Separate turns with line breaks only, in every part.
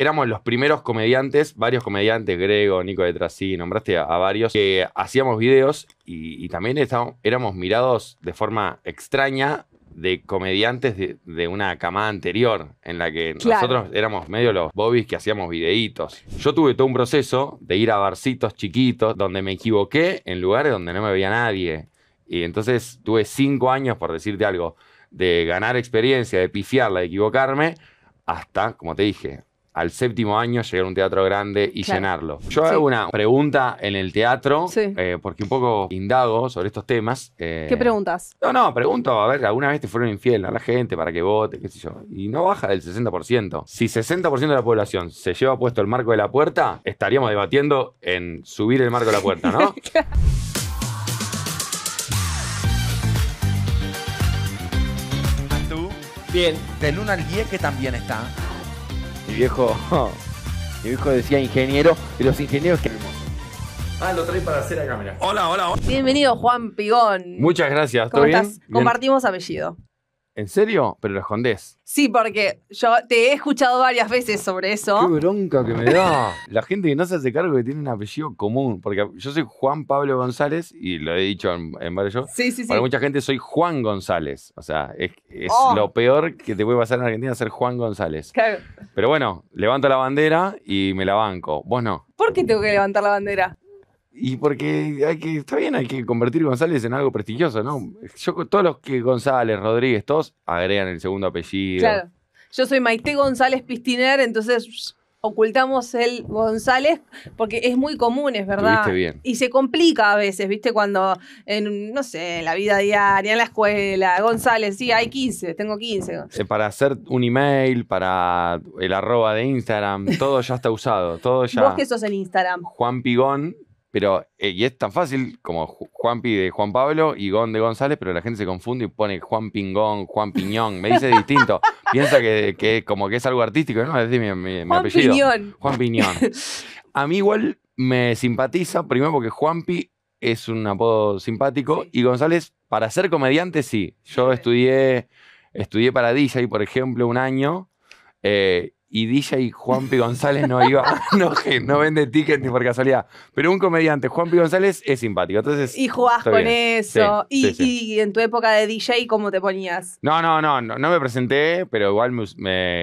éramos los primeros comediantes, varios comediantes, Grego, Nico de Trasí, nombraste a, varios, que hacíamos videos y, también estábamos, éramos mirados de forma extraña de comediantes de, una camada anterior, en la que nosotros éramos medio los bobbies que hacíamos videitos. Yo tuve todo un proceso de ir a barcitos chiquitos, donde me equivoqué en lugares donde no me veía nadie. Y entonces tuve cinco años, por decirte algo, de ganar experiencia, de pifiarla, de equivocarme, hasta, como te dije, al séptimo año llegar a un teatro grande y llenarlo. Yo hago una pregunta en el teatro, eh, porque un poco indago sobre estos temas. Eh, ¿Qué
preguntas? No, no, pregunto,
a ver, ¿alguna vez te fueron infiel a la gente para que vote, qué sé yo? Y no baja del 60%. Si 60% de la población se lleva puesto el marco de la puerta, estaríamos debatiendo en subir el marco de la puerta, ¿no? Bien. Del 1 al que también está. Mi viejo, mi decía ingeniero y los ingenieros que Ah, lo traí para hacer la cámara.
Hola, hola, Bienvenido, Juan Pigón.
Muchas gracias, ¿Cómo estás? Bien? Compartimos apellido. ¿En serio? Pero lo escondés.
Sí, porque yo te he escuchado varias veces sobre eso. Qué
bronca que me da. La gente que no se hace cargo que tiene un apellido común. Porque yo soy Juan Pablo González y lo he dicho en, varios Sí, sí, sí. Para mucha gente soy Juan González. O sea, es, oh. lo peor que te puede pasar en Argentina ser Juan González. Claro. Pero bueno, levanto la bandera y me la banco. Vos no.
¿Por qué tengo que levantar la bandera?
Y porque hay que, está bien, hay que convertir González en algo prestigioso, ¿no? Yo, todos los que González, Rodríguez, todos agregan el segundo apellido. Claro.
Yo soy Maite González Pistiner, entonces ocultamos el González porque es muy común, es verdad. Y se complica a veces, ¿viste? Cuando, en, no sé, en la vida diaria, en la escuela, González, sí, hay 15, tengo 15.
Eh, para hacer un email, para el arroba de Instagram, todo ya está usado, todo ya. Vos que
sos en Instagram.
Juan Pigón, pero, eh, y es tan fácil como Juanpi de Juan Pablo y Gon de González, pero la gente se confunde y pone Juan Pingón, Juan Piñón, me dice distinto. Piensa que, como que es algo artístico, ¿no? Es mi, Juan apellido. Juan Piñón. A mí igual me simpatiza, primero porque Juanpi es un apodo simpático y González, para ser comediante, sí. Yo estudié, estudié para DJ, por ejemplo, un año. Eh, y DJ Juanpi González no iba, no, vende tickets ni por casualidad. Pero un comediante, Juanpi González, es simpático. Entonces, y jugás con eso. y,
en tu época de DJ, ¿cómo te ponías?
No, no, no, no, me presenté, pero igual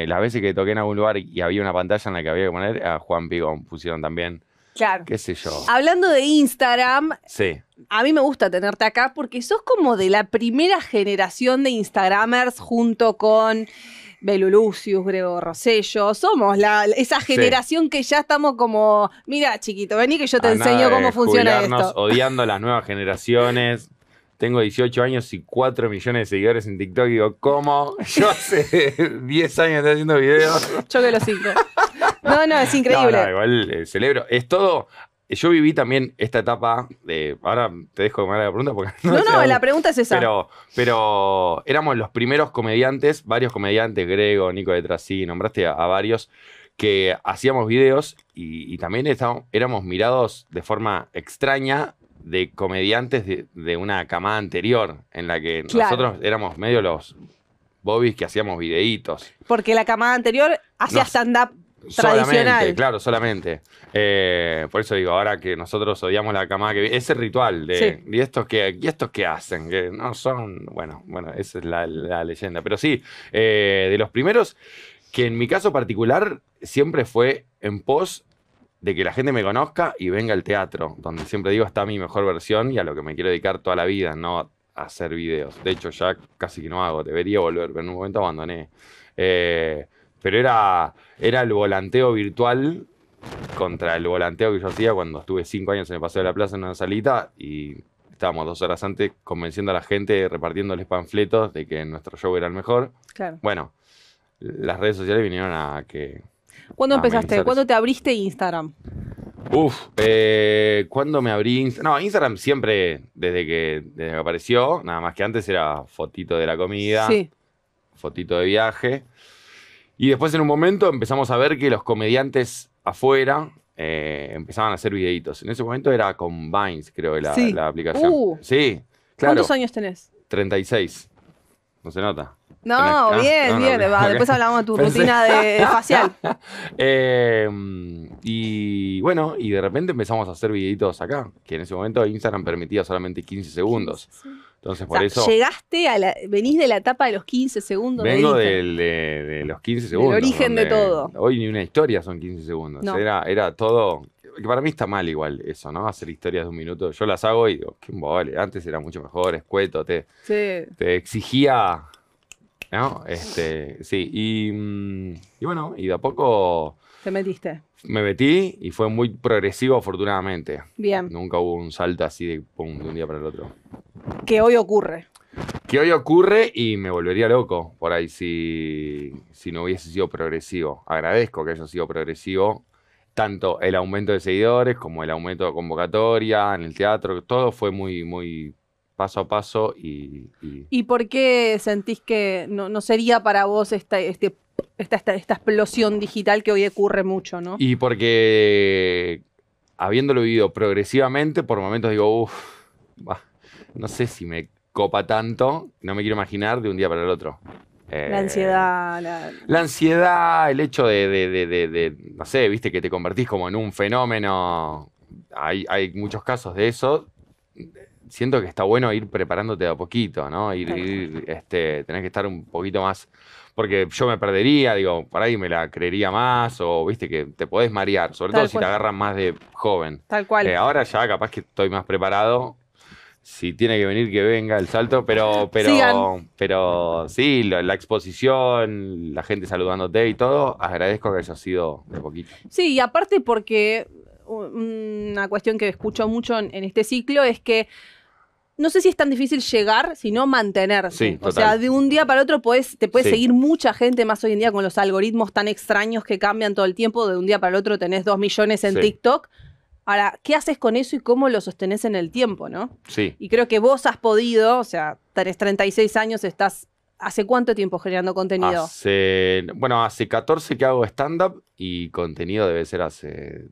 las veces que toqué en algún lugar y había una pantalla en la que había que poner, a Juan Juanpi pusieron también. Claro. ¿Qué sé yo?
Hablando de Instagram, sí. a mí me gusta tenerte acá porque sos como de la primera generación de Instagramers junto con Belu Lucius, Grego Rosello, somos esa generación que ya estamos como, mira chiquito, vení que yo te enseño cómo funciona esto.
Odiando las nuevas generaciones. Tengo 18 años y 4 millones de seguidores en TikTok. Y digo, ¿cómo? Yo hace 10 años estoy haciendo videos.
Yo que los sigo. No, no, es increíble.
igual eh, celebro. Es todo yo viví también esta etapa de. Ahora te dejo que me haga la pregunta porque. No,
no, la pregunta es esa.
Pero, pero éramos los primeros comediantes, varios comediantes, Grego, Nico de Trasí, nombraste a, varios, que hacíamos videos y, también éramos mirados de forma extraña de comediantes de, una camada anterior, en la que nosotros éramos medio los bobbies que hacíamos videitos.
Porque la camada anterior hacía stand-up Solamente,
claro, solamente. Eh, por eso digo, ahora que nosotros odiamos la camada que ese ritual de y estos que estos que hacen, que no son, bueno, bueno, esa es la, leyenda, pero sí, eh, de los primeros que en mi caso particular siempre fue en pos de que la gente me conozca y venga al teatro, donde siempre digo está mi mejor versión y a lo que me quiero dedicar toda la vida, no a hacer videos. De hecho, ya casi que no hago, debería volver, pero en un momento abandoné. Eh, pero era, era el volanteo virtual contra el volanteo que yo hacía cuando estuve cinco años en el Paseo de la Plaza en una salita y estábamos dos horas antes convenciendo a la gente, repartiéndoles panfletos de que nuestro show era el mejor. Claro. Bueno, las redes sociales vinieron a que...
¿Cuándo empezaste? ¿Cuándo te abriste Instagram?
Uf, eh, ¿cuándo me abrí Instagram? No, Instagram siempre, desde que, desde que apareció, nada más que antes era fotito de la comida, sí. fotito de viaje. Y después en un momento empezamos a ver que los comediantes afuera eh, empezaban a hacer videitos. En ese momento era con Vines, creo, la, la aplicación. Uh. sí, ¿Cuántos años tenés? 36. No se nota. No, bien, bien. después hablamos de tu rutina de facial. Eh, y bueno, y de repente empezamos a hacer videitos acá, que en ese momento Instagram permitía solamente 15 segundos. sí. Entonces, por eso.
Llegaste a la. Venís de la etapa de los 15 segundos. Vengo
de, los 15 segundos. El origen de todo. Hoy ni una historia son 15 segundos. Era, era todo. para mí está mal igual eso, ¿no? Hacer historias de un minuto. Yo las hago y digo, qué vale. Antes era mucho mejor, escueto, te,
te
exigía. ¿No? Este, sí. Y, mm, y bueno, y de a poco ¿Te metiste? Me metí y fue muy progresivo, afortunadamente. Bien. Nunca hubo un salto así de, un día para el otro.
¿Qué hoy ocurre.
Que hoy ocurre y me volvería loco por ahí si, no hubiese sido progresivo. Agradezco que haya sido progresivo tanto el aumento de seguidores como el aumento de convocatoria en el teatro, todo fue muy, muy paso a paso y...
¿Y, por qué sentís que no, no sería para vos este esta, esta, explosión digital que hoy ocurre mucho, ¿no?
Y porque habiéndolo vivido progresivamente, por momentos digo, uff, no sé si me copa tanto, no me quiero imaginar de un día para el otro. Eh, la
ansiedad. La...
la... ansiedad, el hecho de, no sé, viste, que te convertís como en un fenómeno. Hay, hay muchos casos de eso siento que está bueno ir preparándote a poquito, ¿no? Ir, este, tenés que estar un poquito más. Porque yo me perdería, digo, por ahí me la creería más, o viste que te podés marear, sobre todo si te agarran más de joven. Tal cual. Eh, ahora ya capaz que estoy más preparado. Si tiene que venir, que venga el salto, pero, pero, pero sí, la, exposición, la gente saludándote y todo, agradezco que haya sido de
poquito. Sí, y aparte porque una cuestión que escucho mucho en este ciclo es que no sé si es tan difícil llegar, sino mantenerse. Sí, o sea, de un día para otro te puede seguir mucha gente más hoy en día con los algoritmos tan extraños que cambian todo el tiempo. De un día para el otro tenés dos millones en TikTok. Ahora, ¿qué haces con eso y cómo lo sostenés en el tiempo, no? Sí. Y creo que vos has podido, o sea, tenés 36 años, estás. ¿Hace cuánto tiempo generando contenido?
bueno, hace 14 que hago stand-up y contenido debe ser hace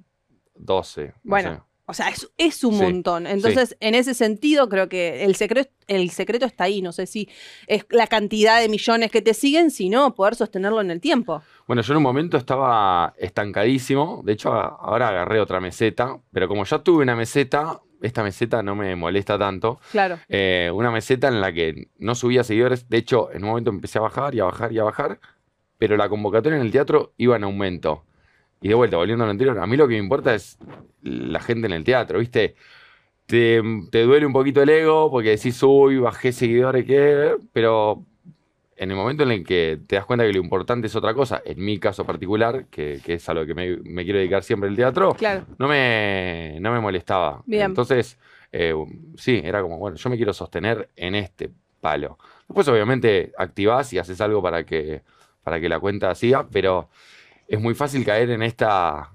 12. Bueno.
O sea, es, un montón. Entonces, en ese sentido, creo que el secreto, el secreto está ahí. No sé si es la cantidad de millones que te siguen, sino poder sostenerlo en el tiempo.
Bueno, yo en un momento estaba estancadísimo. De hecho, ahora agarré otra meseta. Pero como ya tuve una meseta, esta meseta no me molesta tanto. Claro. Eh, una meseta en la que no subía seguidores. De hecho, en un momento empecé a bajar y a bajar y a bajar. Pero la convocatoria en el teatro iba en aumento. Y de vuelta, volviendo al lo anterior, a mí lo que me importa es la gente en el teatro, ¿viste? Te, duele un poquito el ego porque decís, uy, bajé seguidores, ¿qué? Pero en el momento en el que te das cuenta que lo importante es otra cosa, en mi caso particular, que, es a lo que me, quiero dedicar siempre el teatro, no, me, me molestaba. Bien. Entonces, eh, sí, era como, bueno, yo me quiero sostener en este palo. Después, obviamente, activás y haces algo para que, para que la cuenta siga, pero es muy fácil caer en esta.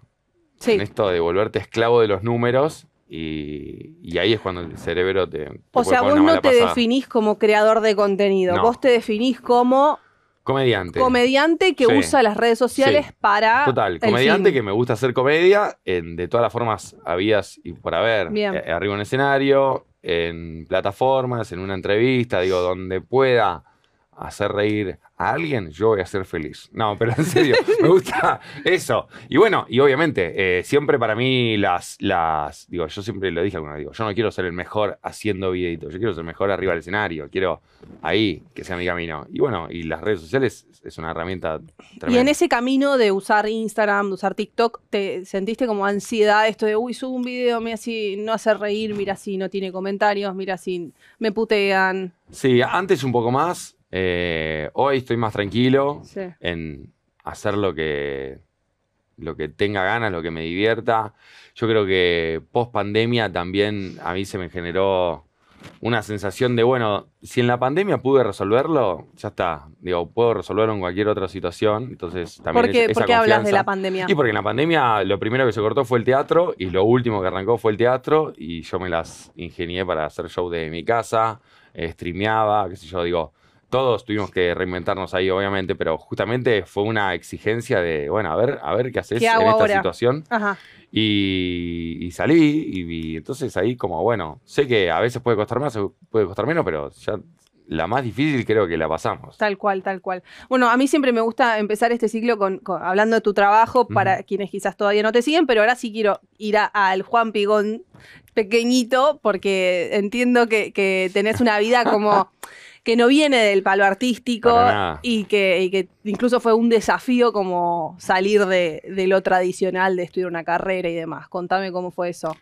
En esto de volverte esclavo de los números y, y, ahí es cuando el cerebro te. o sea, vos no te definís
como creador de contenido, vos te definís como. Comediante. Comediante que usa las redes sociales para. Total, comediante
que me gusta hacer comedia en, de todas las formas habías y por haber. Eh, arriba en escenario, en plataformas, en una entrevista, digo, donde pueda hacer reír a alguien, yo voy a ser feliz. No, pero en serio, me gusta eso. Y bueno, y obviamente, eh, siempre para mí las, las, digo, yo siempre lo dije alguna vez, digo, yo no quiero ser el mejor haciendo videitos, yo quiero ser el mejor arriba del escenario, quiero ahí que sea mi camino. Y bueno, y las redes sociales es una herramienta tremenda. Y en ese
camino de usar Instagram, de usar TikTok, ¿te sentiste como ansiedad esto de, uy, subo un video, mira si no hace reír, mira si no tiene comentarios, mira si me putean?
Sí, antes un poco más, eh, hoy estoy más tranquilo en hacer lo que, lo que tenga ganas, lo que me divierta. Yo creo que post pandemia también a mí se me generó una sensación de, bueno, si en la pandemia pude resolverlo, ya está. Digo, puedo resolverlo en cualquier otra situación. Entonces, también ¿Por qué, hablas de la pandemia? Y porque en la pandemia lo primero que se cortó fue el teatro y lo último que arrancó fue el teatro y yo me las ingenié para hacer show de mi casa, eh, streameaba, qué sé yo, digo, todos tuvimos que reinventarnos ahí, obviamente, pero justamente fue una exigencia de, bueno, a ver, a ver qué haces en esta situación. Y, salí, y, entonces ahí como, bueno, sé que a veces puede costar más, puede costar menos, pero ya la más difícil creo que la pasamos.
Tal cual, tal cual. Bueno, a mí siempre me gusta empezar este ciclo con, hablando de tu trabajo, para quienes quizás todavía no te siguen, pero ahora sí quiero ir al Juan Pigón pequeñito, porque entiendo que tenés una vida como... que no viene del palo artístico y que, incluso fue un desafío como salir de, lo tradicional de estudiar una carrera y demás. Contame cómo fue eso.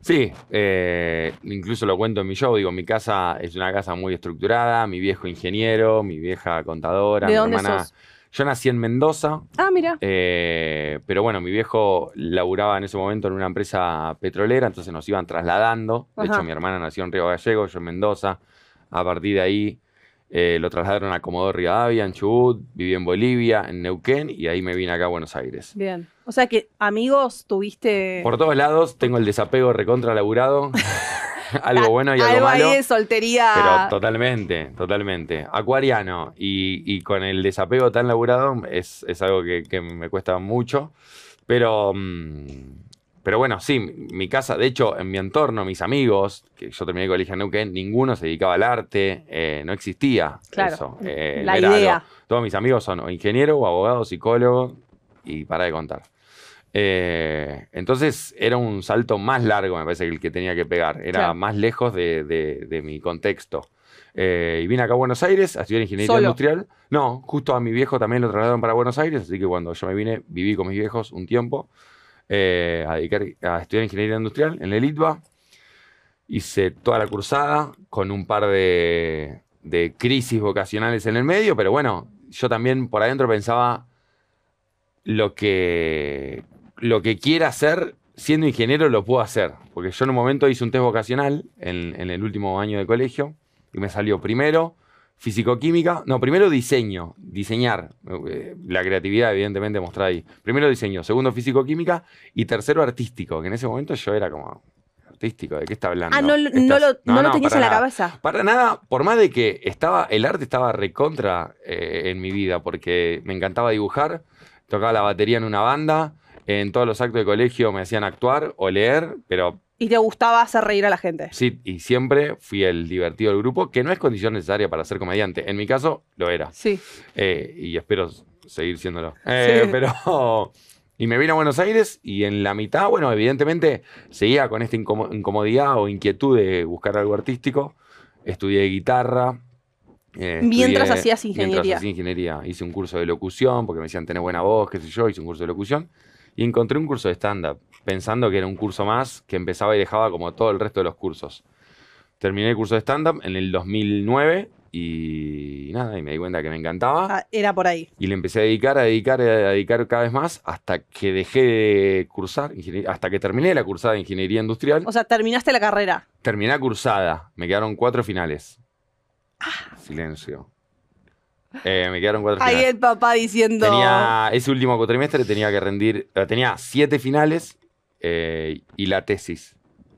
Sí, eh, incluso lo cuento en mi show, digo, mi casa es una casa muy estructurada, mi viejo ingeniero, mi vieja contadora, ¿De dónde Sos? Yo nací en Mendoza. Ah, mira. Eh, pero bueno, mi viejo laburaba en ese momento en una empresa petrolera, entonces nos iban trasladando. De hecho, mi hermana nació en Río Gallegos, yo en Mendoza. A partir de ahí eh, lo trasladaron a Comodoro Rivadavia, en Chubut, viví en Bolivia, en Neuquén y ahí me vine acá a Buenos Aires.
Bien. O sea que amigos tuviste. Por
todos lados, tengo el desapego recontra laburado. algo bueno y algo, malo. ahí de
soltería. Pero
totalmente, totalmente. Acuariano y, con el desapego tan laburado es, algo que, me cuesta mucho. Pero. Mm, pero bueno, sí, mi casa, de hecho, en mi entorno, mis amigos, que yo terminé el colegio en Neuquén, ninguno se dedicaba al arte, eh, no existía eso. la eh, idea. Todos mis amigos son ingeniero, abogado, psicólogo, y para de contar. Eh, entonces era un salto más largo, me parece, que el que tenía que pegar. Era más lejos de, mi contexto. y vine acá a Buenos Aires a estudiar ingeniería industrial. No, justo a mi viejo también lo trasladaron para Buenos Aires, así que cuando yo me vine, viví con mis viejos un tiempo. Eh, a, estudiar ingeniería industrial en el ITBA. Hice toda la cursada con un par de, crisis vocacionales en el medio, pero bueno, yo también por adentro pensaba lo que, lo que quiera hacer siendo ingeniero lo puedo hacer. Porque yo en un momento hice un test vocacional en, en el último año de colegio y me salió primero Físico-química, no, primero diseño, diseñar, eh, la creatividad evidentemente mostrada ahí. Primero diseño, segundo físico-química y tercero artístico, que en ese momento yo era como artístico, ¿de qué está hablando? Ah, no, lo,
tenías en la cabeza. Para
nada, por más de que estaba, el arte estaba recontra eh, en mi vida, porque me encantaba dibujar, tocaba la batería en una banda, en todos los actos de colegio me hacían actuar o leer, pero
y te gustaba hacer reír a la gente.
Sí, y siempre fui el divertido del grupo, que no es condición necesaria para ser comediante. En mi caso, lo era. Sí. Eh, y espero seguir siéndolo. Eh, pero. Y me vine a Buenos Aires y en la mitad, bueno, evidentemente seguía con esta incomodidad o inquietud de buscar algo artístico. Estudié guitarra. Eh, mientras hacías ingeniería. Mientras hacía ingeniería. Hice un curso de locución, porque me decían, tener buena voz, qué sé yo, hice un curso de locución. Y encontré un curso de stand-up pensando que era un curso más que empezaba y dejaba como todo el resto de los cursos. Terminé el curso de stand-up en el 2009 y nada, y me di cuenta que me encantaba. Ah, era por ahí. Y le empecé a dedicar, a dedicar, a dedicar cada vez más hasta que dejé de cursar, hasta que terminé la cursada de ingeniería industrial. O
sea, terminaste la carrera.
Terminé la cursada, me quedaron cuatro finales. Ah. Silencio. Eh, me quedaron cuatro finales. Ahí
el papá diciendo.
ese último cuatrimestre tenía que rendir, eh, tenía siete finales eh, y la tesis.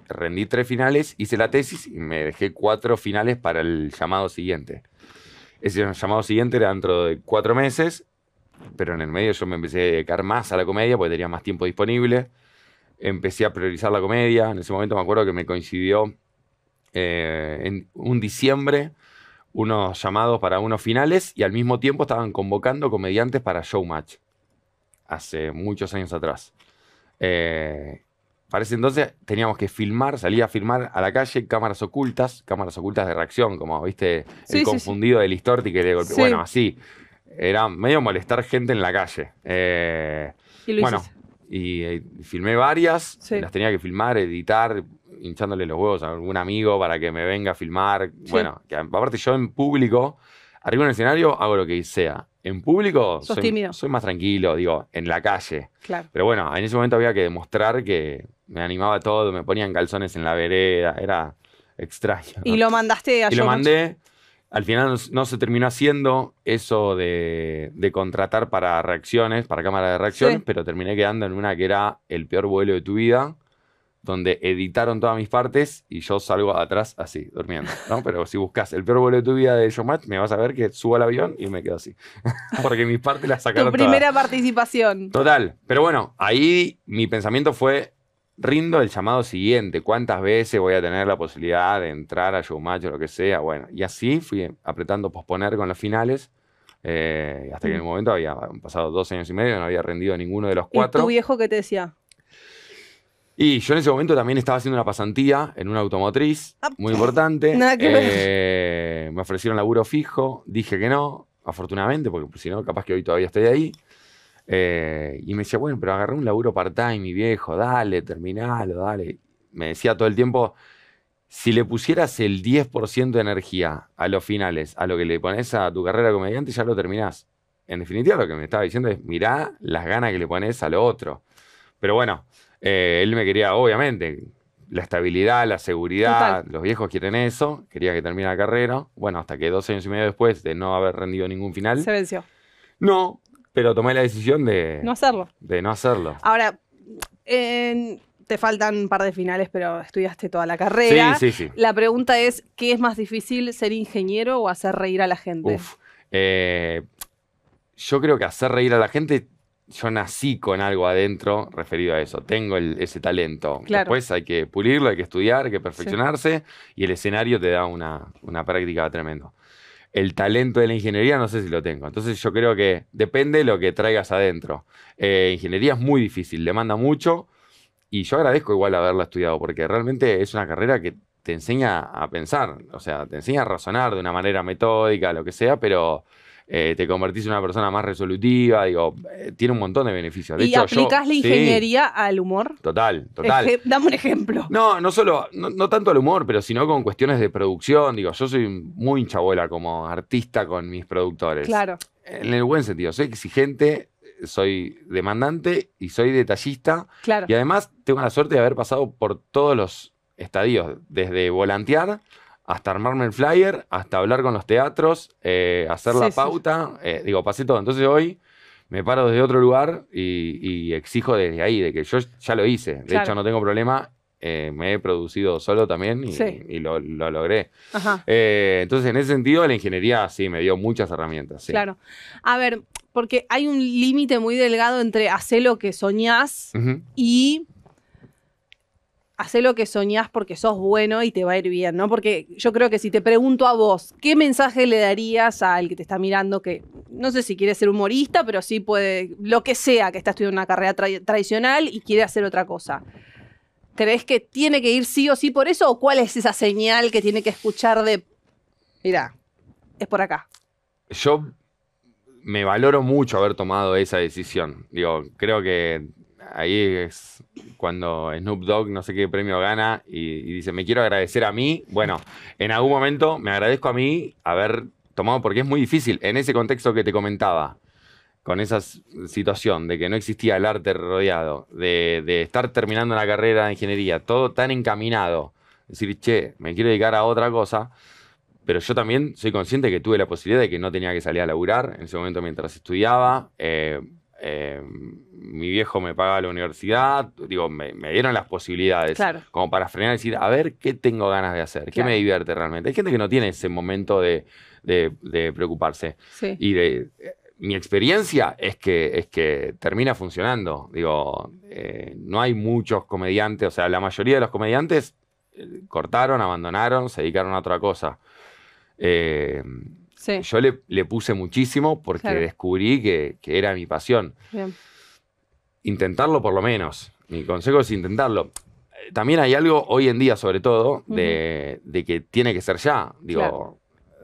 Rendí tres finales, hice la tesis y me dejé cuatro finales para el llamado siguiente. Ese llamado siguiente era dentro de cuatro meses, pero en el medio yo me empecé a dedicar más a la comedia porque tenía más tiempo disponible. Empecé a priorizar la comedia. En ese momento me acuerdo que me coincidió eh, en un diciembre unos llamados para unos finales y al mismo tiempo estaban convocando comediantes para Showmatch hace muchos años atrás. Eh, para ese entonces teníamos que filmar, salía a filmar a la calle, cámaras ocultas, cámaras ocultas de reacción, como viste, el confundido de del Listorti que le Bueno, así. Era medio molestar gente en la calle. Eh, ¿Y bueno, Y, eh, filmé varias, las tenía que filmar, editar, hinchándole los huevos a algún amigo para que me venga a filmar. Bueno, aparte yo en público Arriba en el escenario hago lo que sea. En público soy, soy más tranquilo, digo, en la calle. Claro. Pero bueno, en ese momento había que demostrar que me animaba todo, me ponían calzones en la vereda, era extraño.
Y lo mandaste a Y lo mandé.
Al final no se terminó haciendo eso de, contratar para reacciones, para cámara de reacciones, pero terminé quedando en una que era el peor vuelo de tu vida donde editaron todas mis partes y yo salgo atrás así, durmiendo, ¿no? Pero si buscas el peor vuelo de tu vida de Showmatch, me vas a ver que subo al avión y me quedo así. Porque mis partes las sacaron Tu primera
participación.
Total. Pero bueno, ahí mi pensamiento fue, rindo el llamado siguiente. ¿Cuántas veces voy a tener la posibilidad de entrar a Showmatch o lo que sea? Bueno, y así fui apretando posponer con los finales. Eh, hasta que en el momento había pasado dos años y medio, no había rendido ninguno de los cuatro. ¿Y tu
viejo que te decía?
Y yo en ese momento también estaba haciendo una pasantía en una automotriz, ah, muy importante. que eh, Me ofrecieron laburo fijo, dije que no, afortunadamente, porque si no, capaz que hoy todavía estoy ahí. Eh, y me decía, bueno, pero agarré un laburo part-time, mi viejo, dale, terminalo, dale. Me decía todo el tiempo, si le pusieras el 10% de energía a los finales, a lo que le pones a tu carrera de comediante, ya lo terminás. En definitiva, lo que me estaba diciendo es, mirá las ganas que le pones a lo otro. Pero bueno, eh, él me quería, obviamente, la estabilidad, la seguridad, los viejos quieren eso, quería que termine la carrera. Bueno, hasta que dos años y medio después de no haber rendido ningún final. Se venció. No, pero tomé la decisión de... No hacerlo. De no hacerlo.
Ahora, te faltan un par de finales, pero estudiaste toda la carrera. Sí, sí, sí. La pregunta es, ¿qué es más difícil, ser ingeniero o hacer reír a la gente? Uf,
eh, yo creo que hacer reír a la gente yo nací con algo adentro referido a eso, tengo ese talento. Después hay que pulirlo, hay que estudiar, hay que perfeccionarse y el escenario te da una, práctica tremenda. El talento de la ingeniería no sé si lo tengo. Entonces yo creo que depende de lo que traigas adentro. Eh, ingeniería es muy difícil, demanda mucho y yo agradezco igual haberla estudiado porque realmente es una carrera que te enseña a pensar, o sea, te enseña a razonar de una manera metódica, lo que sea, pero eh, te convertís en una persona más resolutiva, digo, eh, tiene un montón de beneficios. y aplicás la ingeniería
al humor.
Total, total.
dame un ejemplo.
No, no solo, no, tanto al humor, pero sino con cuestiones de producción. Digo, yo soy muy hinchabuela como artista con mis productores. Claro. En el buen sentido, soy exigente, soy demandante y soy detallista. Claro. Y además tengo la suerte de haber pasado por todos los estadios, desde volantear hasta armarme el flyer, hasta hablar con los teatros, eh, hacer la pauta, eh, digo, pasé todo. Entonces hoy me paro desde otro lugar y, exijo desde ahí, de que yo ya lo hice. De hecho, no tengo problema. Eh, me he producido solo también y, lo, logré. entonces, en ese sentido, la ingeniería sí me dio muchas herramientas. Claro.
A ver, porque hay un límite muy delgado entre hacer lo que soñás y Hacé lo que soñás porque sos bueno y te va a ir bien, ¿no? Porque yo creo que si te pregunto a vos, ¿qué mensaje le darías al que te está mirando que no sé si quiere ser humorista, pero sí puede, lo que sea, que está estudiando una carrera tradicional y quiere hacer otra cosa? ¿Crees que tiene que ir sí o sí por eso? ¿O cuál es esa señal que tiene que escuchar de, mira, es por acá?
Yo me valoro mucho haber tomado esa decisión. Digo, creo que ahí es cuando Snoop Dogg no sé qué premio gana y, dice, me quiero agradecer a mí. Bueno, en algún momento me agradezco a mí haber tomado, porque es muy difícil, en ese contexto que te comentaba, con esa situación de que no existía el arte rodeado, de, estar terminando la carrera de ingeniería, todo tan encaminado, decir, che, me quiero dedicar a otra cosa pero yo también soy consciente que tuve la posibilidad de que no tenía que salir a laburar en ese momento mientras estudiaba. Eh, eh, mi viejo me pagaba la universidad, digo, me, dieron las posibilidades como para frenar y decir, a ver qué tengo ganas de hacer, qué me divierte realmente. Hay gente que no tiene ese momento de, preocuparse. Y de, mi experiencia es que, es que termina funcionando. Digo, eh, no hay muchos comediantes, o sea, la mayoría de los comediantes eh, cortaron, abandonaron, se dedicaron a otra cosa. Eh, yo le, puse muchísimo porque descubrí que, era mi pasión. Intentarlo por lo menos. Mi consejo es intentarlo. También hay algo hoy en día, sobre todo, de, que tiene que ser ya. Digo,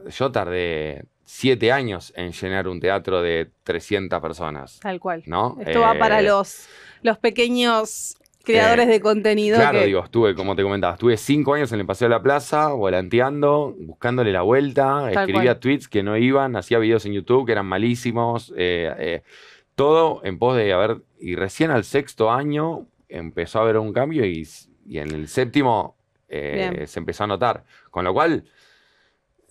yo tardé siete años en llenar un teatro de 300 personas.
Tal cual. ¿no? Esto va para eh, los, los pequeños creadores eh, de contenido. Claro,
digo, estuve, como te comentaba, estuve cinco años en el Paseo de la Plaza, volanteando, buscándole la vuelta, escribía tweets que no iban, hacía videos en YouTube que eran malísimos, eh, eh, todo en pos de haber, y recién al sexto año empezó a haber un cambio y, y en el séptimo se empezó a notar, con lo cual,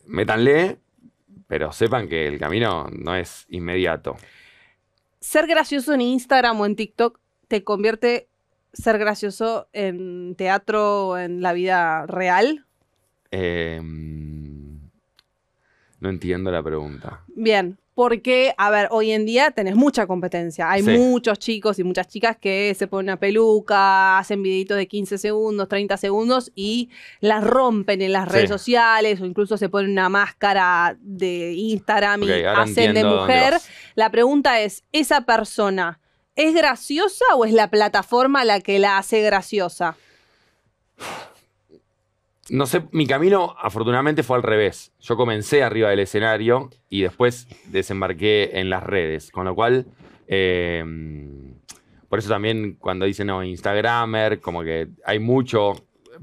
métanle, pero sepan que el camino no es inmediato.
Ser gracioso en Instagram o en TikTok te convierte ser gracioso en teatro o en la vida real?
Em, no entiendo la pregunta.
Bien, porque, a ver, hoy en día tenés mucha competencia. Hay muchos chicos y muchas chicas que se ponen una peluca, hacen videitos de 15 segundos, 30 segundos y las rompen en las redes sociales o incluso se ponen una máscara de Instagram y hacen de mujer. La pregunta es, ¿esa persona ¿es graciosa o es la plataforma la que la hace graciosa?
No sé, mi camino afortunadamente fue al revés. Yo comencé arriba del escenario y después desembarqué en las redes, con lo cual, em, por eso también cuando dicen no, Instagramer, como que hay mucho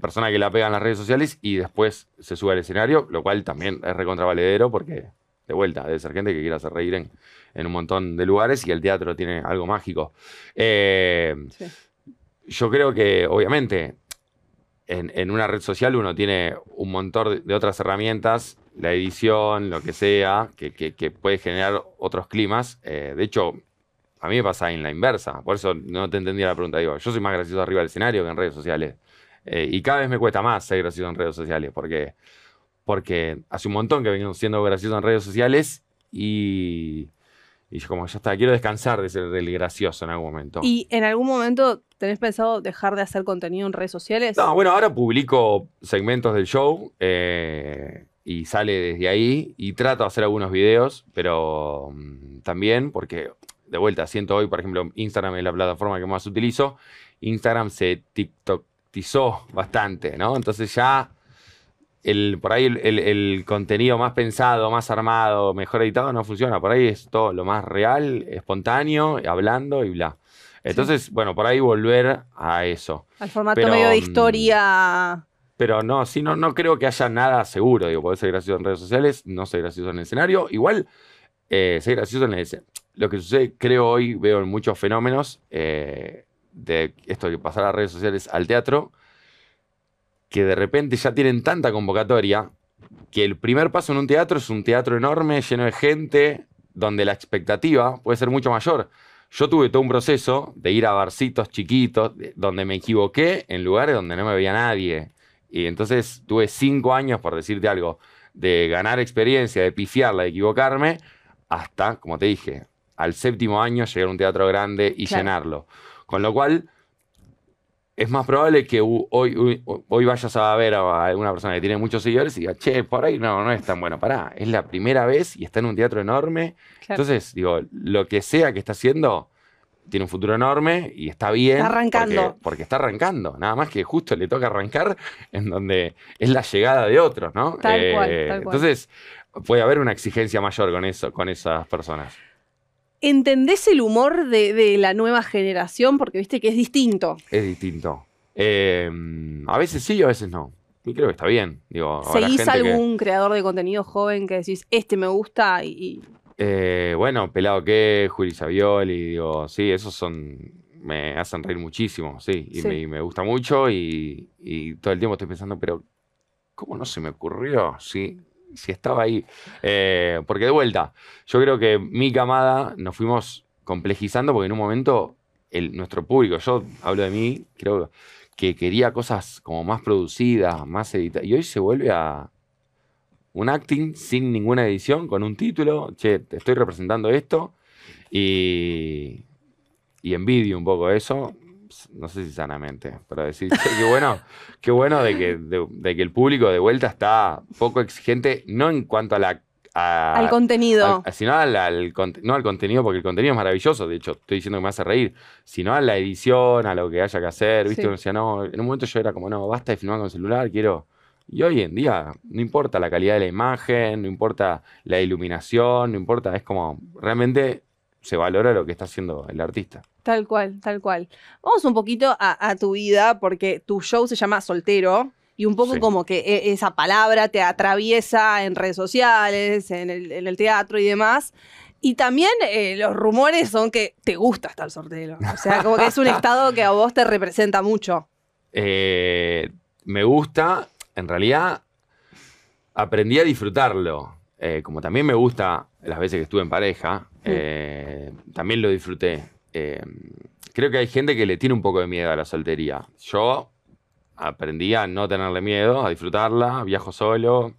persona que la pega en las redes sociales y después se sube al escenario, lo cual también es recontravaledero porque, de vuelta, debe ser gente que quiera hacer reír en, en un montón de lugares y el teatro tiene algo mágico. Eh, yo creo que, obviamente, en, una red social uno tiene un montón de otras herramientas, la edición, lo que sea, que, puede generar otros climas. Eh, de hecho, a mí me pasa en la inversa, por eso no te entendía la pregunta. Digo, yo soy más gracioso arriba del escenario que en redes sociales. Eh, y cada vez me cuesta más ser gracioso en redes sociales, porque, porque hace un montón que vengo siendo gracioso en redes sociales y y yo como, ya está, quiero descansar de ser del gracioso en algún momento. ¿Y
en algún momento tenés pensado dejar de hacer contenido en redes sociales? No, bueno,
ahora publico segmentos del show eh, y sale desde ahí y trato de hacer algunos videos, pero mm, también porque, de vuelta, siento hoy, por ejemplo, Instagram es la plataforma que más utilizo. Instagram se TikTokizó bastante, ¿no? Entonces ya por ahí el, contenido más pensado, más armado, mejor editado no funciona. Por ahí es todo lo más real, espontáneo, hablando y bla. Entonces, bueno, por ahí volver a eso.
Al formato medio de mm, historia.
Pero no, sí, no, no creo que haya nada seguro. Digo, podés ser gracioso en redes sociales, no ser gracioso en el escenario. Igual, eh, ser gracioso en el escenario. Lo que sucede, creo hoy, veo en muchos fenómenos eh, de esto de pasar a redes sociales al teatro que de repente ya tienen tanta convocatoria que el primer paso en un teatro es un teatro enorme, lleno de gente, donde la expectativa puede ser mucho mayor. Yo tuve todo un proceso de ir a barcitos chiquitos, donde me equivoqué en lugares donde no me veía nadie. Y entonces tuve cinco años, por decirte algo, de ganar experiencia, de pifiarla, de equivocarme, hasta, como te dije, al séptimo año llegar a un teatro grande y llenarlo. Con lo cual, es más probable que hoy, hoy, vayas a ver a una persona que tiene muchos seguidores y diga, che, por ahí no, no es tan bueno. Pará, es la primera vez y está en un teatro enorme. Entonces, digo, lo que sea que está haciendo tiene un futuro enorme y está bien. Está arrancando. Porque, está arrancando. Nada más que justo le toca arrancar en donde es la llegada de otros, ¿no? Eh, entonces, puede haber una exigencia mayor con eso, con esas personas.
¿Entendés el humor de, la nueva generación? Porque viste que es distinto.
Es distinto. Em, a veces sí, a veces no. Y creo que está bien. ¿Seguís algún
creador de contenido joven que decís, este me gusta y...
Eh, bueno, Pelado que, Juli Savioli, digo, sí, esos son... Me hacen reír muchísimo, sí. Y, Me, gusta mucho y, y todo el tiempo estoy pensando, pero ¿cómo no se me ocurrió? Sí, si estaba ahí. Eh, porque de vuelta, yo creo que mi camada nos fuimos complejizando porque en un momento nuestro público, yo hablo de mí, creo que quería cosas como más producidas, más editadas. Y hoy se vuelve a un acting sin ninguna edición, con un título, che, te estoy representando esto. Y, y envidio un poco eso, no sé si sanamente, pero decir, qué bueno, qué bueno de que, de, que el público de vuelta está poco exigente, no en cuanto a la al
contenido.
sino al, no al contenido, porque el contenido es maravilloso, de hecho, estoy diciendo que me hace reír, sino a la edición, a lo que haya que hacer, ¿viste? sea, no, en un momento yo era como, no, basta de filmar con celular, quiero... Y hoy en día no importa la calidad de la imagen, no importa la iluminación, no importa, es como, realmente se valora lo que está haciendo el artista.
Tal cual, tal cual. Vamos un poquito a, tu vida, porque tu show se llama Soltero. Y un poco como que e, esa palabra te atraviesa en redes sociales, en el, teatro y demás. Y también eh, los rumores son que te gusta estar soltero. O sea, como que es un estado que a vos te representa mucho.
Eh, me gusta, en realidad, aprendí a disfrutarlo. Eh, como también me gusta las veces que estuve en pareja, mm. también lo disfruté. Em, creo que hay gente que le tiene un poco de miedo a la soltería. Yo aprendí a no tenerle miedo, a disfrutarla, viajo solo.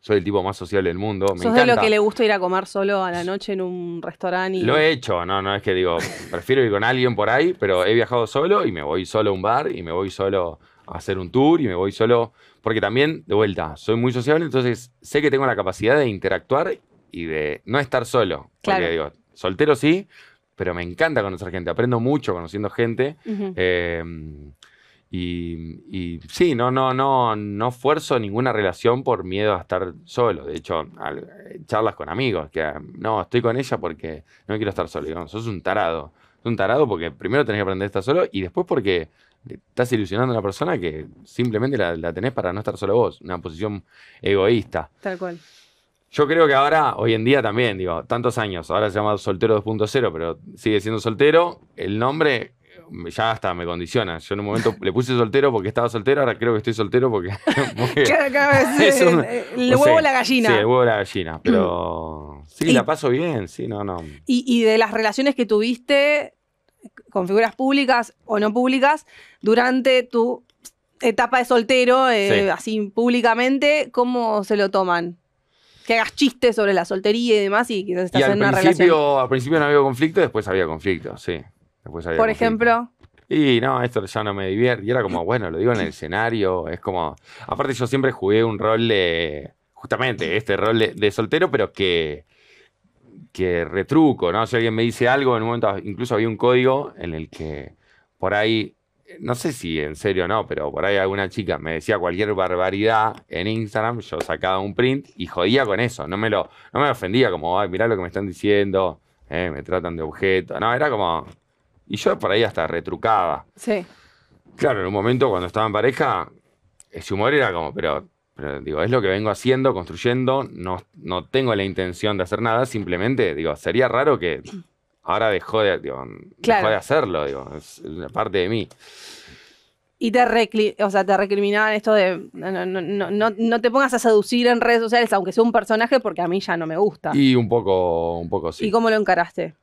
Soy el tipo más sociable del mundo. ¿Sos de lo que le
gusta ir a comer solo a la noche en un restaurante? Y... Lo he
hecho, no, no es que digo, prefiero ir con alguien por ahí, pero he viajado solo y me voy solo a un bar y me voy solo a hacer un tour y me voy solo. Porque también, de vuelta, soy muy sociable, entonces sé que tengo la capacidad de interactuar y de no estar solo. Claro. Porque digo, soltero sí, pero me encanta conocer gente, aprendo mucho conociendo gente. Em, y, sí, no, no, no, no fuerzo ninguna relación por miedo a estar solo. De hecho, eh, charlas con amigos, que ah, no, estoy con ella porque no quiero estar solo. Digamos, sos un tarado. Sos un tarado porque primero tenés que aprender a estar solo y después porque estás ilusionando a una persona que simplemente la, la tenés para no estar solo vos. Una posición egoísta. Tal cual. Yo creo que ahora, hoy en día también, digo, tantos años, ahora se llama Soltero 2.0, pero sigue siendo soltero. El nombre eh, ya hasta me condiciona. Yo en un momento le puse soltero porque estaba soltero, ahora creo que estoy soltero porque. porque es el huevo la gallina. Sí, el huevo la gallina. Pero sí, la paso bien, sí, no, no.
Y, de las relaciones que tuviste con figuras públicas o no públicas durante tu etapa de soltero, eh, así públicamente, ¿cómo se lo toman? que hagas chistes sobre la soltería y demás y quizás estás en una relación.
Al principio no había conflicto, después había conflicto, sí. Después había Por
ejemplo.
Y no, esto ya no me divierte. Y era como, bueno, lo digo en el escenario. Es como. Aparte, yo siempre jugué un rol de. Justamente, este rol de, de soltero, pero que. Que retruco, ¿no? Si alguien me dice algo, en un momento incluso había un código en el que por ahí no sé si en serio o no, pero por ahí alguna chica me decía cualquier barbaridad en Instagram, yo sacaba un print y jodía con eso, no me lo, no me ofendía como, ay, mirá lo que me están diciendo, eh, me tratan de objeto, no, era como, y yo por ahí hasta retrucaba. Sí. Claro, en un momento cuando estaba en pareja, ese humor era como, pero, pero digo, es lo que vengo haciendo, construyendo, no, no tengo la intención de hacer nada, simplemente, digo, sería raro que ahora dejó de, dejó hacerlo, digo, es parte de mí.
Y te, recli recriminaban esto de no, te pongas a seducir en redes sociales, aunque sea un personaje, porque a mí ya no me gusta. Y
un poco, un poco sí. ¿Y
cómo lo encaraste?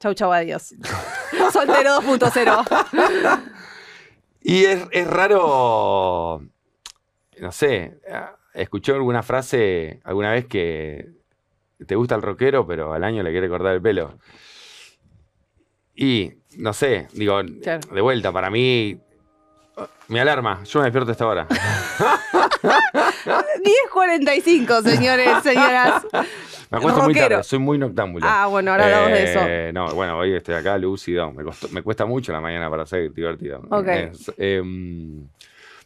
Chau, chau, adiós. Soltero 2.0.
y es, es raro, no sé, escuché alguna frase alguna vez que te gusta el rockero, pero al año le quiere cortar el pelo. Y, no sé, digo, de vuelta, para mí me alarma, yo me despierto a esta hora.
10.45, señores, señoras.
Me acuesto muy tarde, soy muy noctámbulo. Ah, bueno, ahora hablamos de eso. Eh, no, bueno, hoy estoy acá lúcido. Me, cuesta mucho la mañana para ser divertido. Ok. Em,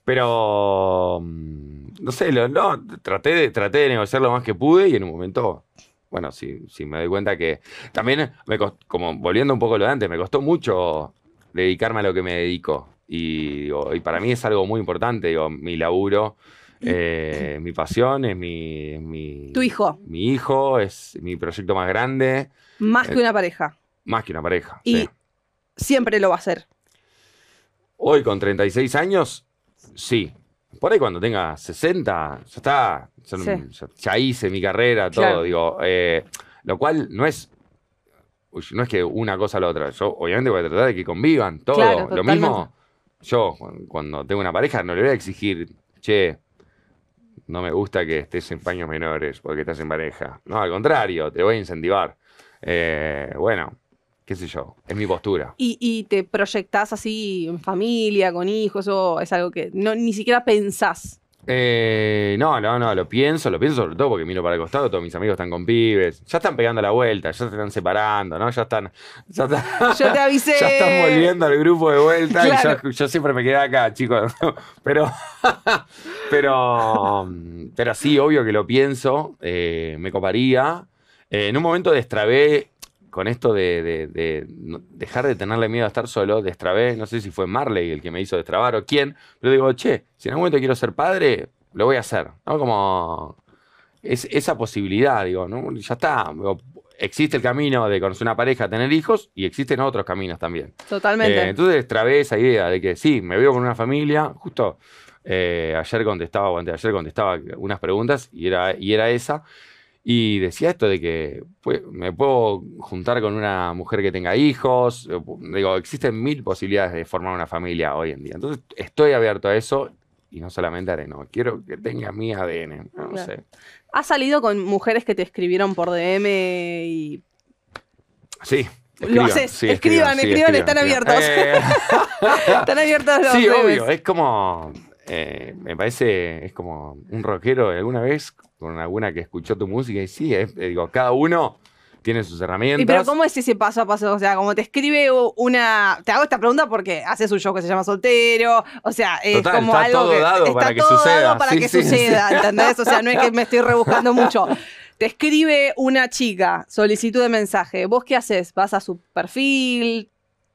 pero, mm, no sé, lo, no, traté, traté de negociar lo más que pude y en un momento bueno, si, me doy cuenta que también me como volviendo un poco lo de antes, me costó mucho dedicarme a lo que me dedico. Y, para mí es algo muy importante, digo, mi laburo, eh, mi pasión, es mi, mi... Tu hijo. Mi hijo, es mi proyecto más grande.
Más que eh, una pareja.
Más que una pareja.
Y siempre lo va a ser.
Hoy con 36 años, sí, por ahí cuando tenga 60, ya está. Ya, hice mi carrera, todo. Digo, eh, lo cual no es. No es que una cosa a la otra. Yo obviamente voy a tratar de que convivan, todo. lo mismo, yo cuando tengo una pareja no le voy a exigir, che, no me gusta que estés en paños menores porque estás en pareja. No, al contrario, te voy a incentivar. Eh, bueno, qué sé yo, es mi postura.
Y, te proyectás así en familia, con hijos, o es algo que ni siquiera pensás.
Eh, no, no, no, lo pienso, lo pienso sobre todo porque miro para el costado, todos mis amigos están con pibes, ya están pegando la vuelta, ya se están separando, ¿no? Ya están. Ya Yo te avisé. Ya están volviendo al grupo de vuelta y yo, siempre me quedé acá, chicos. Pero. pero. Pero sí, obvio que lo pienso, eh, me coparía. Eh, en un momento destrabé con esto de, dejar de tenerle miedo a estar solo, destrabé, no sé si fue Marley el que me hizo destrabar o quién, pero digo, che, si en algún momento quiero ser padre, lo voy a hacer. ¿No? Como esa posibilidad, digo, ¿no? ya está. existe el camino de conocer una pareja, tener hijos, y existen otros caminos también.
Totalmente. Eh,
entonces destrabé esa idea de que sí, me veo con una familia, justo eh, ayer contestaba, o antes ayer contestaba unas preguntas y era esa. Y decía esto de que me puedo juntar con una mujer que tenga hijos. Eh, digo, existen mil posibilidades de formar una familia hoy en día. Entonces, estoy abierto a eso y no solamente a no, quiero que tenga mi ADN. No, sé.
¿Has salido con mujeres que te escribieron por DM y.
Sí. lo haces. escriban, escriban, están abiertos. Eh. están abiertos los Sí, obvio. Es como eh, me parece, es como un rockero alguna vez con alguna que escuchó tu música y sí, eh, digo, cada uno tiene sus herramientas. ¿Y pero cómo
es ese paso a paso? O sea, como te escribe una. Te hago esta pregunta porque haces un show que se llama Soltero. O sea, es como algo. está para todo que suceda. dado para que suceda, ¿entendés? O sea, no es que me estoy rebuscando mucho. Te escribe una chica, solicitud de mensaje. ¿Vos qué haces? ¿Vas a su perfil?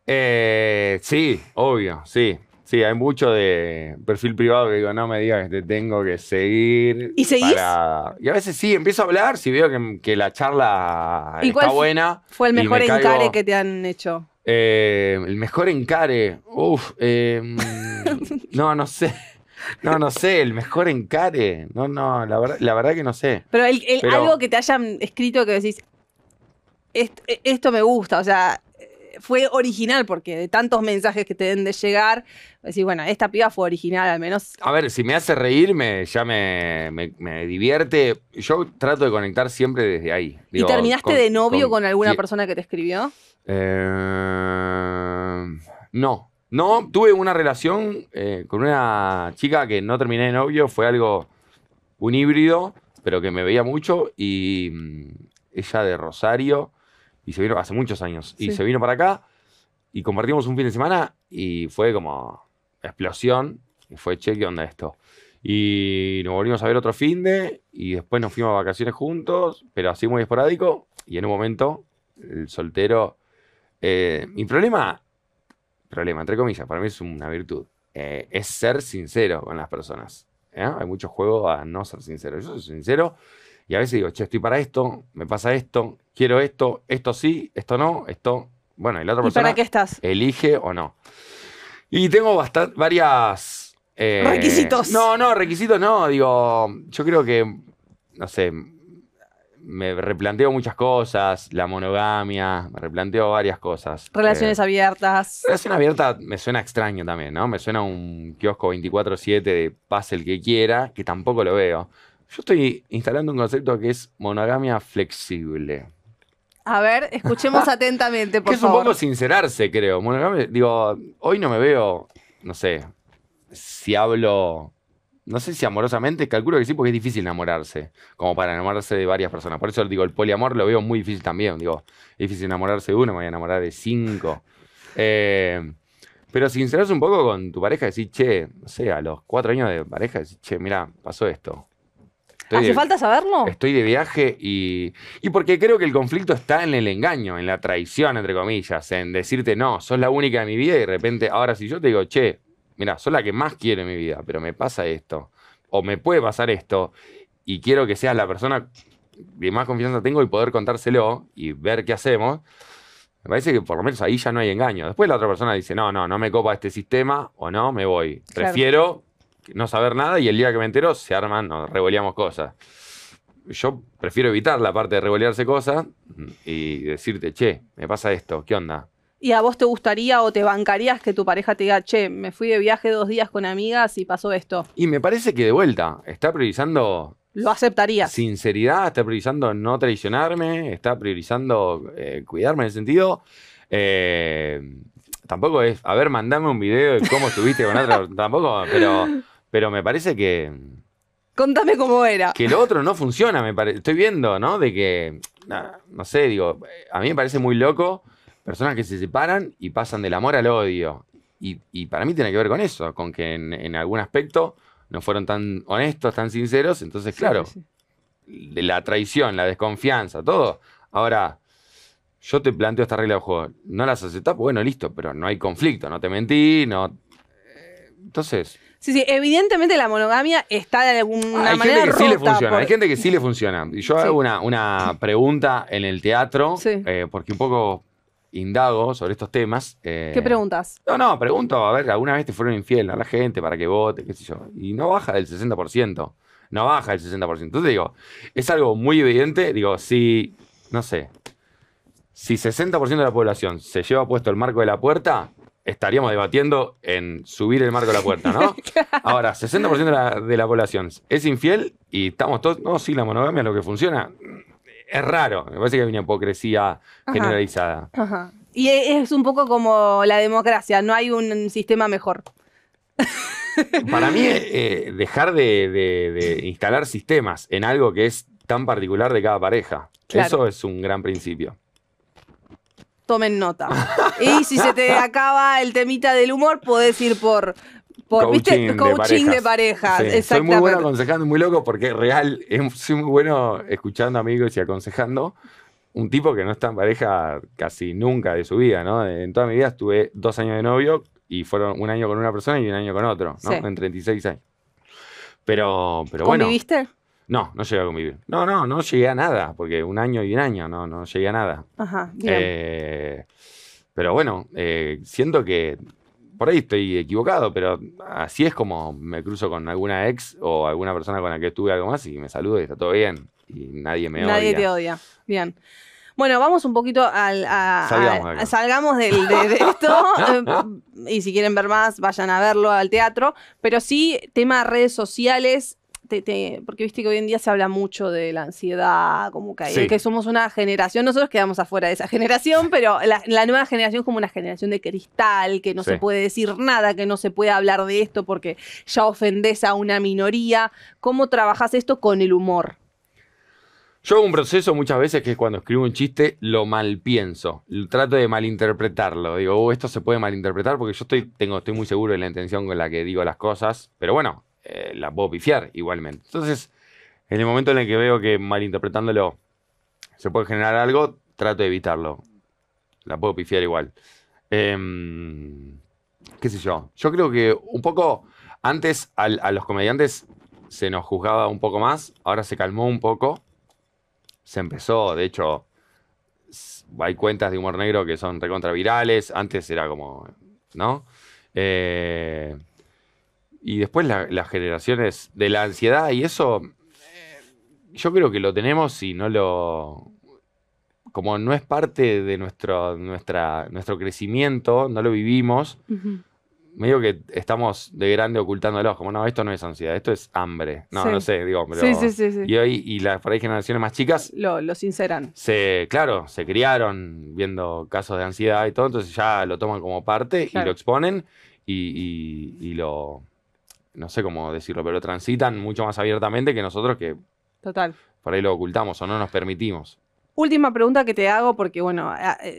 Eh, sí, obvio, sí. Sí, hay mucho de perfil privado que digo, no me digas que te tengo que seguir. ¿Y seguís? Y a veces sí, empiezo a hablar si veo que, la charla está buena. ¿Fue el mejor encare que
te han hecho?
Eh, el mejor encare. Uf, em, no, no sé. No, no sé, el mejor encare. No, no, la verdad, la verdad que no sé. Pero,
algo que te hayan escrito que decís, e, esto me gusta, o sea, fue original, porque de tantos mensajes que te den de llegar, decir, bueno, esta piba fue original al menos.
A ver, si me hace reír, ya me, divierte. Yo trato de conectar siempre desde ahí. ¿Y terminaste de novio con,
alguna persona que te escribió?
Eh, no. No, tuve una relación eh, con una chica que no terminé de novio, fue algo, un híbrido, pero que me veía mucho y mm, ella de Rosario y se vino hace muchos años. Y se vino para acá y compartimos un fin de semana y fue como explosión. Y fue che, ¿qué onda esto? Y nos volvimos a ver otro fin de y después nos fuimos a vacaciones juntos, pero así muy esporádico. Y en un momento, el soltero. Eh, mi problema, problema, entre comillas, para mí es una virtud, eh, es ser sincero con las personas. ¿eh? Hay muchos juegos a no ser sincero. Yo soy sincero y a veces digo, che, estoy para esto, me pasa esto, quiero esto, esto sí, esto no, esto. Bueno, y la otra persona. para qué estás? Elige o no. Y tengo bastante, varias. Eh, requisitos. No, no, requisitos no. Digo, yo creo que, no sé, me replanteo muchas cosas, la monogamia, me replanteo varias cosas. Relaciones eh,
abiertas. Relación
abierta me suena extraño también, ¿no? Me suena un kiosco 24-7 de pase el que quiera, que tampoco lo veo. Yo estoy instalando un concepto que es monogamia flexible.
A ver, escuchemos atentamente, por Es un poco
sincerarse, creo. Monogamia, digo, hoy no me veo, no sé, si hablo no sé si amorosamente, calculo que sí, porque es difícil enamorarse, como para enamorarse de varias personas. Por eso digo, el poliamor lo veo muy difícil también. Digo, es difícil enamorarse de uno, me voy a enamorar de cinco. Eh, pero sincerarse un poco con tu pareja, decir, che, no sé, a los cuatro años de pareja, decir, che, mira, pasó esto.
¿Hace falta saberlo?
Estoy de viaje y, y porque creo que el conflicto está en el engaño, en la traición, entre comillas, en decirte, no, sos la única de mi vida y de repente, ahora si yo te digo, che, mira, soy la que más quiero en mi vida, pero me pasa esto, o me puede pasar esto, y quiero que seas la persona que más confianza tengo y poder contárselo y ver qué hacemos. Me parece que por lo menos ahí ya no hay engaño. Después la otra persona dice, no, no, no me copa este sistema o no, me voy. Prefiero no saber nada y el día que me entero se arman, nos revoleamos cosas. Yo prefiero evitar la parte de revolearse cosas y decirte, che, me pasa esto, ¿qué onda?
¿Y a vos te gustaría o te bancarías que tu pareja te diga, che, me fui de viaje dos días con amigas y pasó esto?
Y me parece que de vuelta, está priorizando...
Lo aceptaría,
Sinceridad, está priorizando no traicionarme, está priorizando eh, cuidarme en el sentido... Eh, tampoco es, a ver, mandame un video de cómo estuviste con otra, tampoco, pero, pero me parece que...
Contame cómo era.
Que lo otro no funciona, me Estoy viendo, ¿no? De que, no, no sé, digo, a mí me parece muy loco personas que se separan y pasan del amor al odio. Y, para mí tiene que ver con eso, con que en, algún aspecto no fueron tan honestos, tan sinceros. Entonces, claro, de la traición, la desconfianza, todo. Ahora, yo te planteo esta regla de juego. No las aceptás, bueno, listo, pero no hay conflicto, no te mentí, no. Eh, entonces.
Sí, sí, evidentemente la monogamia está de alguna ah, hay manera. Gente que sí le funciona, Hay
gente que sí le funciona. Y yo hago una, una pregunta en el teatro, eh, porque un poco indago sobre estos temas. Eh, ¿Qué
preguntas? No, no, pregunto,
a ver, ¿alguna vez te fueron infiel a la gente para que vote, qué sé yo? Y no baja del 60%, no baja del 60%. Entonces digo, es algo muy evidente, digo, si, no sé, si 60% de la población se lleva puesto el marco de la puerta, estaríamos debatiendo en subir el marco de la puerta, ¿no? Ahora, 60% de la, de la población es infiel y estamos todos, no, sí, la monogamia es lo que funciona es raro. Me parece que hay una hipocresía generalizada.
Y e, es un poco como la democracia, no hay un sistema mejor. Para mí,
eh, dejar de, instalar sistemas en algo que es tan particular de cada pareja, eso es un gran principio.
Tomen nota. y si se te acaba el temita del humor, podés ir por coaching, ¿viste? De coaching de Soy muy bueno
aconsejando, muy loco, porque real, soy muy bueno escuchando amigos y aconsejando. Un tipo que no está en pareja casi nunca de su vida, ¿no? En toda mi vida estuve dos años de novio y fueron un año con una persona y un año con otro, ¿no? En 36 años. Pero, pero bueno. ¿Conviviste? No, no llegué a convivir. No, no, no llegué a nada, porque un año y un año, no, no llegué a nada. Ajá, bien. Eh, pero bueno, eh, siento que por ahí estoy equivocado, pero así es como me cruzo con alguna ex o alguna persona con la que estuve algo más y me saludo y está todo bien. Y nadie me odia. Nadie te
odia. Bien. Bueno, vamos un poquito al, a, salgamos, de, esto. Eh, y si quieren ver más, vayan a verlo al teatro. Pero sí, tema redes sociales, porque viste que hoy en día se habla mucho de la ansiedad, como que, somos una generación, nosotros quedamos afuera de esa generación, pero la, nueva generación es como una generación de cristal, que no se puede decir nada, que no se puede hablar de esto porque ya ofendés a una minoría. ¿Cómo trabajas esto con el humor?
Yo hago un proceso muchas veces que cuando escribo un chiste lo mal pienso, trato de malinterpretarlo. Digo, oh, esto se puede malinterpretar porque yo estoy, tengo, estoy muy seguro de la intención con la que digo las cosas. Pero bueno, eh, la puedo pifiar igualmente. Entonces, en el momento en el que veo que malinterpretándolo se puede generar algo, trato de evitarlo. La puedo pifiar igual. Em, ¿Qué sé yo? Yo creo que un poco antes a los comediantes se nos juzgaba un poco más, ahora se calmó un poco, se empezó, de hecho, hay cuentas de humor negro que son recontravirales. virales, antes era como, ¿no? Eh, y después las generaciones de la ansiedad y eso, yo creo que lo tenemos y no lo... Como no es parte de nuestro, nuestra, nuestro crecimiento, no lo vivimos, me digo que estamos de grande ocultándolos, como no, esto no es ansiedad, esto es hambre. No, no sé, digo, pero... Sí, sí, sí, Y, hoy, y las por ahí generaciones más chicas...
Lo, sinceran.
Se, claro, se criaron viendo casos de ansiedad y todo, entonces ya lo toman como parte y lo exponen y lo no sé cómo decirlo, pero transitan mucho más abiertamente que nosotros que Total. por ahí lo ocultamos o no nos permitimos.
Última pregunta que te hago, porque bueno,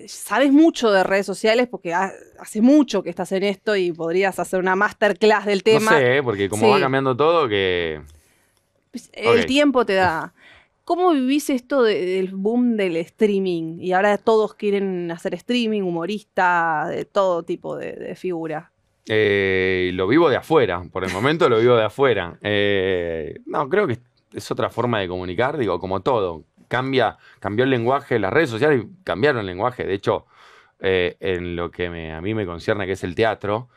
sabes mucho de redes sociales, porque hace mucho que estás en esto y podrías hacer una masterclass del tema. No sé, ¿eh? porque como va
cambiando todo, que...
Pues, el tiempo te da. ¿Cómo vivís esto del boom del streaming? Y ahora todos quieren hacer streaming, humorista, de todo tipo de, figuras
eh, lo vivo de afuera, por el momento lo vivo de afuera. Eh, no, creo que es otra forma de comunicar, digo, como todo. Cambia, cambió el lenguaje, las redes sociales cambiaron el lenguaje. De hecho, eh, en lo que a mí me concierne, que es el teatro,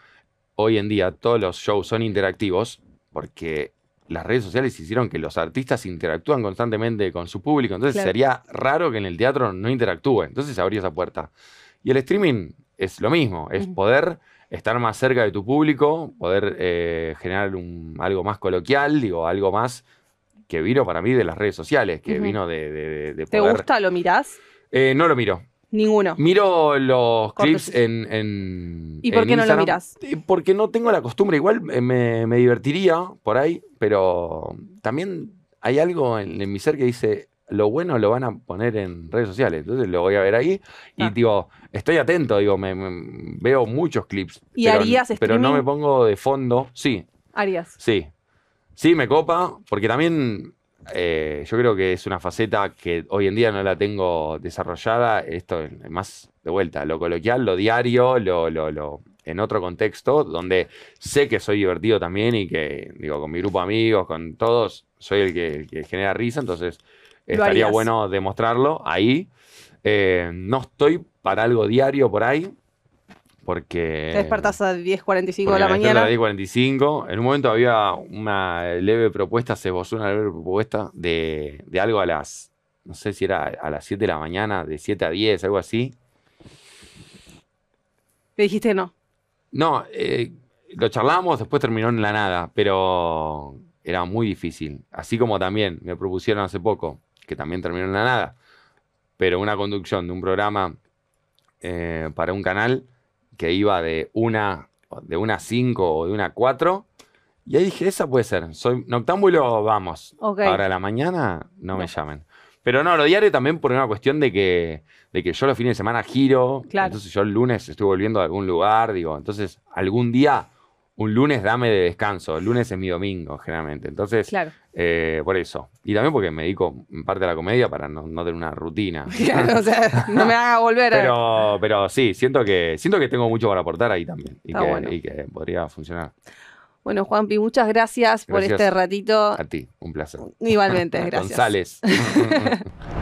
hoy en día todos los shows son interactivos porque las redes sociales hicieron que los artistas interactúan constantemente con su público. Entonces sería raro que en el teatro no interactúe. Entonces se abrió esa puerta. Y el streaming es lo mismo, es poder estar más cerca de tu público, poder eh, generar un, algo más coloquial, digo, algo más que vino para mí de las redes sociales, que vino de, poder... ¿Te gusta? ¿Lo mirás? Eh, no lo miro. Ninguno. Miro los clips en, ¿Y por qué no lo miras? Porque no tengo la costumbre. Igual eh, me, divertiría por ahí, pero también hay algo en, mi ser que dice, lo bueno lo van a poner en redes sociales. Entonces lo voy a ver ahí y ah. digo, estoy atento, digo, me, veo muchos clips. ¿Y pero, Pero no me pongo de fondo. Sí, Arias. sí. Sí, me copa, porque también eh, yo creo que es una faceta que hoy en día no la tengo desarrollada. Esto es más de vuelta, lo coloquial, lo diario, lo, lo, en otro contexto, donde sé que soy divertido también y que, digo, con mi grupo de amigos, con todos, soy el que, genera risa, entonces estaría bueno demostrarlo ahí. Eh, no estoy para algo diario por ahí, porque... Te
despertás a 10.45 de la mañana. A
10.45. En un momento había una leve propuesta, se esbozó una leve propuesta de, algo a las, no sé si era a las 7 de la mañana, de 7 a 10, algo así. Me dijiste no. No, eh, lo charlamos, después terminó en la nada, pero era muy difícil. Así como también me propusieron hace poco, que también terminó en la nada pero una conducción de un programa eh, para un canal que iba de una, de una a 5 o de una a 4. Y ahí dije, esa puede ser. Soy noctámbulo, vamos. Ahora Para la mañana no, me llamen. Pero no, lo diario también por una cuestión de que, que yo los fines de semana giro. Entonces yo el lunes estoy volviendo a algún lugar, digo, entonces algún día un lunes dame de descanso. El lunes es mi domingo, generalmente. Entonces, eh, por eso. Y también porque me dedico en parte a la comedia para no, tener una rutina.
no me haga volver.
Pero, pero sí, siento que, siento que tengo mucho para aportar ahí también. Y, que, podría funcionar.
Bueno, Juanpi, muchas gracias, gracias, por este ratito. A ti, un placer. Igualmente, gracias. González.